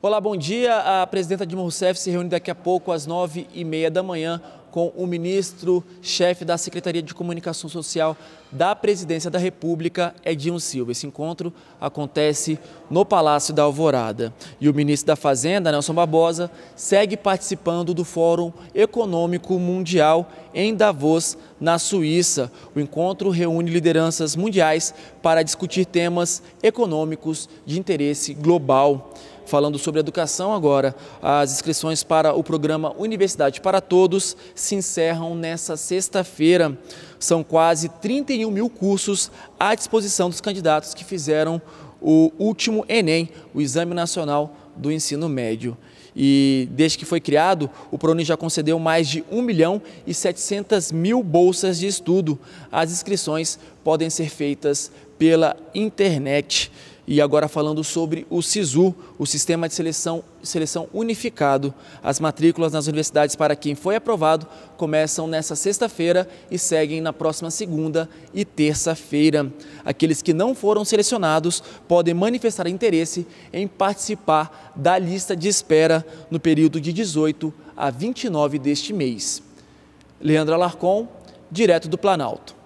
Olá, bom dia. A presidenta Dilma Rousseff se reúne daqui a pouco às nove e meia da manhã com o ministro-chefe da Secretaria de Comunicação Social da Presidência da República, Edinho Silva. Esse encontro acontece no Palácio da Alvorada. E o ministro da Fazenda, Nelson Barbosa, segue participando do Fórum Econômico Mundial em Davos, na Suíça. O encontro reúne lideranças mundiais para discutir temas econômicos de interesse global. Falando sobre educação agora, as inscrições para o programa Universidade para Todos se encerram nesta sexta-feira. São quase 31 mil cursos à disposição dos candidatos que fizeram o último Enem, o Exame Nacional do Ensino Médio. E desde que foi criado, o ProUni já concedeu mais de 1 milhão e 700 mil bolsas de estudo. As inscrições podem ser feitas pela internet. E agora falando sobre o SISU, o Sistema de Seleção, Seleção Unificado. As matrículas nas universidades para quem foi aprovado começam nesta sexta-feira e seguem na próxima segunda e terça-feira. Aqueles que não foram selecionados podem manifestar interesse em participar da lista de espera no período de 18 a 29 deste mês. Leandra Larcon, direto do Planalto.